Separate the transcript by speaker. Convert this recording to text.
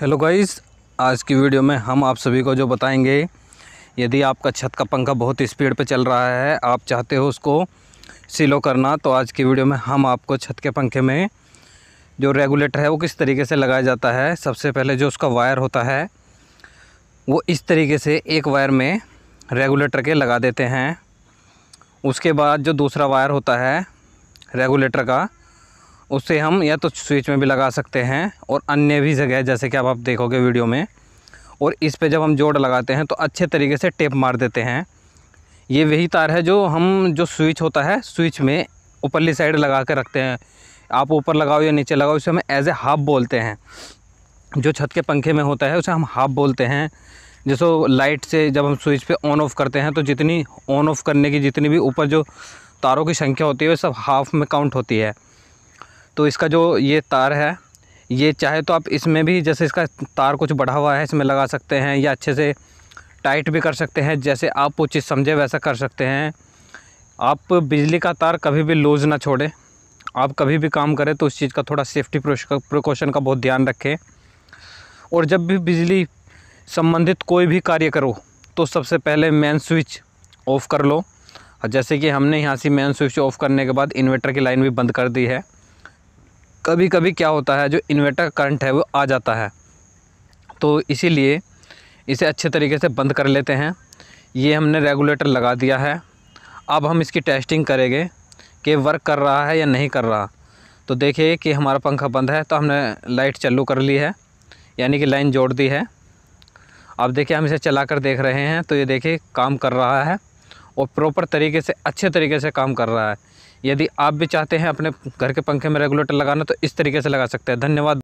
Speaker 1: hello guys आज की video में हम आप सभी को जो बताएंगे यदि आपका छत का पंखा बहुत स्पीड पे चल रहा है आप चाहते हो उसको सिलो करना तो आज की वीडियो में हम आपको छत के पंखे में जो रेगुलेटर है वो किस तरीके से लगाया जाता है सबसे पहले जो उसका वायर होता है वो इस तरीके से एक वायर में रेगुलेटर के लगा देते हैं उसके बाद जो दूसरा वायर होता है रेगुलेटर का उसे हम या तो स्विच में भी लगा सकते हैं और अन्य भी जगह जैसे कि आप, आप देखोगे वीडियो में और इस पर जब हम जोड़ लगाते हैं तो अच्छे तरीके से टेप मार देते हैं ये वही तार है जो हम जो स्विच होता है स्विच में ऊपरली साइड लगा कर रखते हैं आप ऊपर लगाओ या नीचे लगाओ इसे हम एज ए हाफ बोलते हैं जो छत के पंखे में होता है उसे हम हाफ बोलते हैं जैसे लाइट से जब हम स्विच पे ऑन ऑफ करते हैं तो जितनी ऑन ऑफ करने की जितनी भी ऊपर जो तारों की संख्या होती है वो सब हाफ में काउंट होती है तो इसका जो ये तार है ये चाहे तो आप इसमें भी जैसे इसका तार कुछ बढ़ा हुआ है इसमें लगा सकते हैं या अच्छे से टाइट भी कर सकते हैं जैसे आप वो चीज़ समझे वैसा कर सकते हैं आप बिजली का तार कभी भी लूज़ ना छोड़ें आप कभी भी काम करें तो उस चीज़ का थोड़ा सेफ्टी प्रिकॉशन का बहुत ध्यान रखें और जब भी बिजली संबंधित कोई भी कार्य करो तो सबसे पहले मेन स्विच ऑफ़ कर लो जैसे कि हमने यहाँ से मेन स्विच ऑफ़ करने के बाद इन्वर्टर की लाइन भी बंद कर दी है कभी कभी क्या होता है जो इन्वर्टर का करंट है वो आ जाता है तो इसीलिए इसे अच्छे तरीके से बंद कर लेते हैं ये हमने रेगुलेटर लगा दिया है अब हम इसकी टेस्टिंग करेंगे कि वर्क कर रहा है या नहीं कर रहा तो देखिए कि हमारा पंखा बंद है तो हमने लाइट चालू कर ली है यानी कि लाइन जोड़ दी है अब देखिए हम इसे चला कर देख रहे हैं तो ये देखिए काम कर रहा है और प्रॉपर तरीके से अच्छे तरीके से काम कर रहा है यदि आप भी चाहते हैं अपने घर के पंखे में रेगुलेटर लगाना तो इस तरीके से लगा सकते हैं धन्यवाद